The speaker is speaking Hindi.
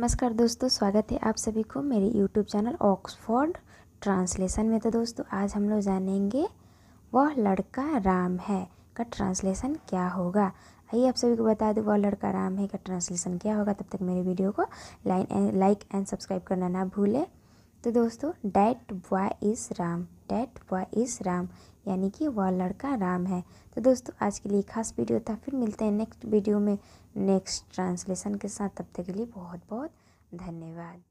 नमस्कार दोस्तों स्वागत है आप सभी को मेरे यूट्यूब चैनल ऑक्सफोर्ड ट्रांसलेशन में तो दोस्तों आज हम लोग जानेंगे वह लड़का राम है का ट्रांसलेशन क्या होगा आइए आप सभी को बता दूँ वह लड़का राम है का ट्रांसलेशन क्या होगा तब तक मेरे वीडियो को लाइन लाइक एंड सब्सक्राइब करना ना भूलें तो दोस्तों that boy is Ram that boy is Ram यानी कि वह लड़का राम है तो दोस्तों आज के लिए खास वीडियो था फिर मिलते हैं नेक्स्ट वीडियो में नेक्स्ट ट्रांसलेशन के साथ तब तक के लिए बहुत बहुत धन्यवाद